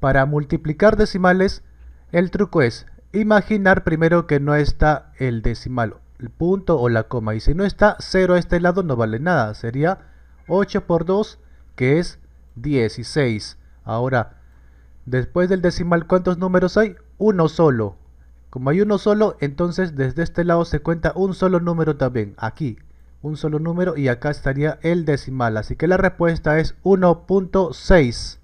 Para multiplicar decimales, el truco es imaginar primero que no está el decimal, el punto o la coma. Y si no está 0 a este lado no vale nada, sería 8 por 2 que es 16. Ahora, después del decimal ¿cuántos números hay? Uno solo. Como hay uno solo, entonces desde este lado se cuenta un solo número también, aquí. Un solo número y acá estaría el decimal, así que la respuesta es 1.6.